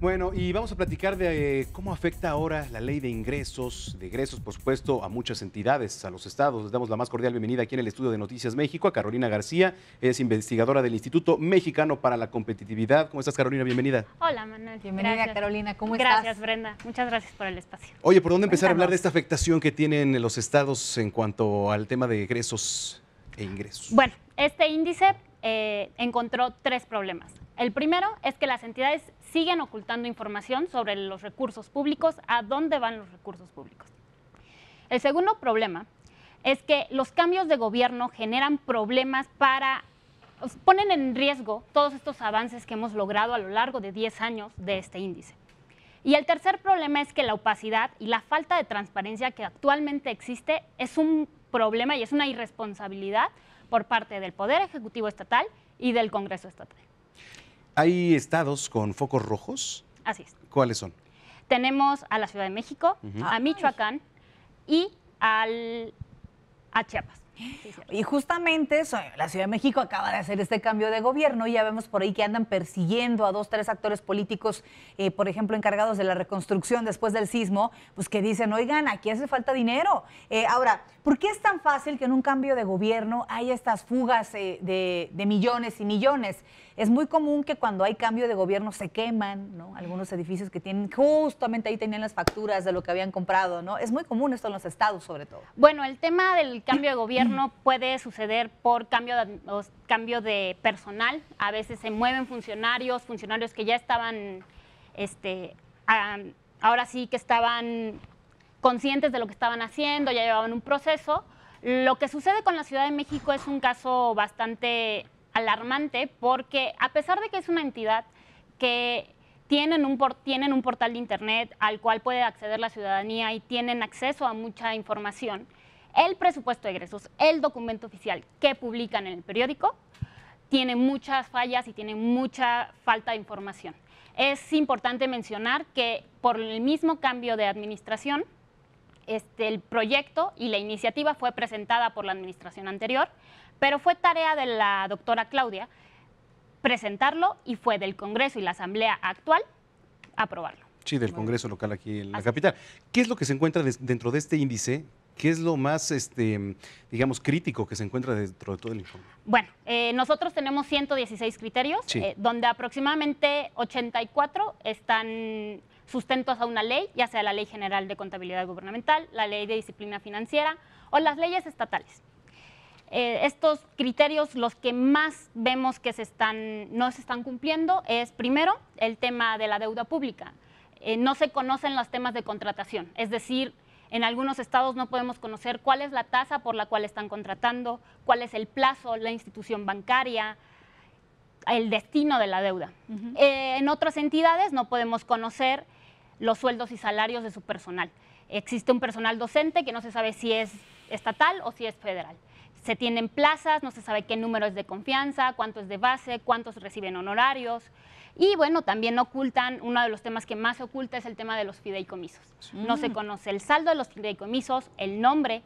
Bueno, y vamos a platicar de eh, cómo afecta ahora la ley de ingresos, de egresos, por supuesto, a muchas entidades, a los estados. Les damos la más cordial bienvenida aquí en el estudio de Noticias México a Carolina García, es investigadora del Instituto Mexicano para la Competitividad. ¿Cómo estás, Carolina? Bienvenida. Hola, Manuel. Bienvenida, Carolina. ¿Cómo gracias, estás? Gracias, Brenda. Muchas gracias por el espacio. Oye, ¿por dónde empezar a hablar de esta afectación que tienen los estados en cuanto al tema de egresos e ingresos? Bueno, este índice eh, encontró tres problemas. El primero es que las entidades siguen ocultando información sobre los recursos públicos, a dónde van los recursos públicos. El segundo problema es que los cambios de gobierno generan problemas para, ponen en riesgo todos estos avances que hemos logrado a lo largo de 10 años de este índice. Y el tercer problema es que la opacidad y la falta de transparencia que actualmente existe es un problema y es una irresponsabilidad por parte del Poder Ejecutivo Estatal y del Congreso Estatal. ¿Hay estados con focos rojos? Así es. ¿Cuáles son? Tenemos a la Ciudad de México, a Michoacán y al, a Chiapas. Y justamente eso, la Ciudad de México acaba de hacer este cambio de gobierno y ya vemos por ahí que andan persiguiendo a dos, tres actores políticos, eh, por ejemplo, encargados de la reconstrucción después del sismo, pues que dicen, oigan, aquí hace falta dinero. Eh, ahora, ¿por qué es tan fácil que en un cambio de gobierno haya estas fugas eh, de, de, millones y millones? Es muy común que cuando hay cambio de gobierno se queman, ¿no? Algunos edificios que tienen, justamente ahí tenían las facturas de lo que habían comprado, ¿no? Es muy común esto en los estados, sobre todo. Bueno, el tema del cambio de gobierno no puede suceder por cambio de, cambio de personal. A veces se mueven funcionarios, funcionarios que ya estaban, este, ahora sí que estaban conscientes de lo que estaban haciendo, ya llevaban un proceso. Lo que sucede con la Ciudad de México es un caso bastante alarmante porque a pesar de que es una entidad que tienen un, tienen un portal de Internet al cual puede acceder la ciudadanía y tienen acceso a mucha información, el presupuesto de egresos, el documento oficial que publican en el periódico, tiene muchas fallas y tiene mucha falta de información. Es importante mencionar que por el mismo cambio de administración, este, el proyecto y la iniciativa fue presentada por la administración anterior, pero fue tarea de la doctora Claudia presentarlo y fue del Congreso y la Asamblea actual aprobarlo. Sí, del Congreso local aquí en la capital. ¿Qué es lo que se encuentra dentro de este índice ¿Qué es lo más, este, digamos, crítico que se encuentra dentro de todo el informe? Bueno, eh, nosotros tenemos 116 criterios, eh, donde aproximadamente 84 están sustentos a una ley, ya sea la Ley General de Contabilidad Gubernamental, la Ley de Disciplina Financiera o las leyes estatales. Eh, estos criterios, los que más vemos que se están, no se están cumpliendo, es primero el tema de la deuda pública. no se conocen los temas de contratación, es decir, en algunos estados no podemos conocer cuál es la tasa por la cual están contratando, cuál es el plazo, la institución bancaria, el destino de la deuda. Eh, en otras entidades no podemos conocer los sueldos y salarios de su personal. Existe un personal docente que no se sabe si es estatal o si es federal se tienen plazas, no se sabe qué número es de confianza, cuánto es de base, cuántos reciben honorarios. Y bueno, también ocultan, uno de los temas que más se oculta es el tema de los fideicomisos. No se mm. conoce el saldo de los fideicomisos, el nombre,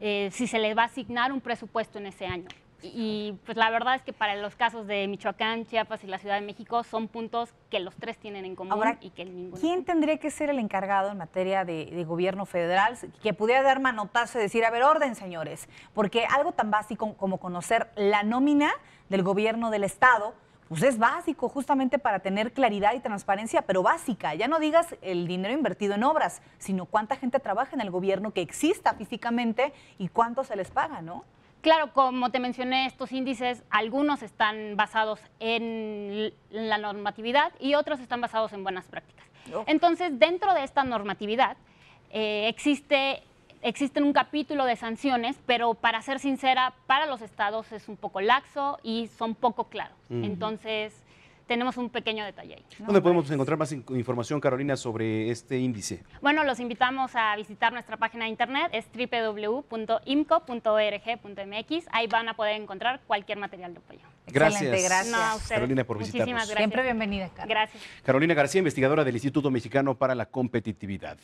eh, si se les va a asignar un presupuesto en ese año. Y pues la verdad es que para los casos de Michoacán, Chiapas y la Ciudad de México son puntos que los tres tienen en común y que ninguno. ¿Quién tendría que ser el encargado en materia de, de, gobierno federal que pudiera dar manotazo y decir, a ver, orden, señores? Porque algo tan básico como conocer la nómina del gobierno del Estado. Pues es básico justamente para tener claridad y transparencia, pero básica. Ya no digas el dinero invertido en obras, sino cuánta gente trabaja en el gobierno que exista físicamente y cuánto se les paga, ¿no? Claro, como te mencioné, estos índices, algunos están basados en la normatividad y otros están basados en buenas prácticas. Oh. Entonces, dentro de esta normatividad eh, existe un capítulo de sanciones, pero para ser sincera, para los estados es un poco laxo y son poco claros. Entonces, tenemos un pequeño detalle ahí. ¿Dónde podemos pues, encontrar más información, Carolina, sobre este índice? Bueno, los invitamos a visitar nuestra página de internet, es www.imco.org.mx. Ahí van a poder encontrar cualquier material de apoyo. Gracias. Excelente, gracias. Carolina, por visitarnos. Gracias. Siempre bienvenida, Carolina. Gracias. Carolina García, investigadora del Instituto Mexicano para la Competitividad.